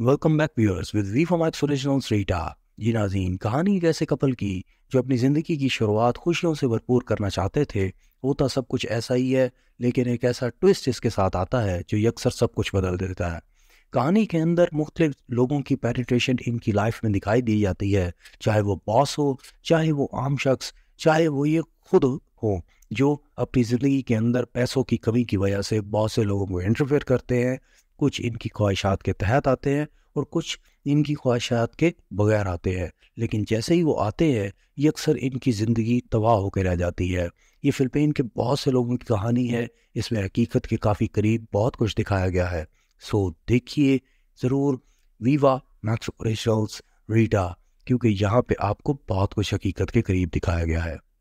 welcome back viewers with we for original Rita ji नाजीन कहानी एक ऐसे कपल की जो अपनी ज़िंदगी की शुरुआत खुशियों से भरपूर करना चाहते थे होता सब कुछ ऐसा ही है लेकिन एक ऐसा ट्विस्ट इसके साथ आता है जो यकसर सब कुछ बदल देता है कहानी के अंदर मुख्तु लोगों की पेनिट्रेशन इनकी लाइफ में दिखाई दी जाती है चाहे वो बॉस हो चाहे वो आम शख्स चाहे वो ये खुद हो जो अपनी ज़िंदगी के अंदर पैसों की कमी की वजह से बहुत से लोगों को इंटरफेयर करते हैं कुछ इनकी ख्वाहिशात के तहत आते हैं और कुछ इनकी ख्वाहिशात के बगैर आते हैं लेकिन जैसे ही वो आते हैं ये अक्सर इनकी ज़िंदगी तबाह होकर रह जाती है ये फ़िलिपिन के बहुत से लोगों की कहानी है इसमें हकीकत के काफ़ी करीब बहुत कुछ दिखाया गया है सो देखिए ज़रूर वीवा मैक्स रीटा क्योंकि यहाँ पे आपको बहुत कुछ हकीकत के करीब दिखाया गया है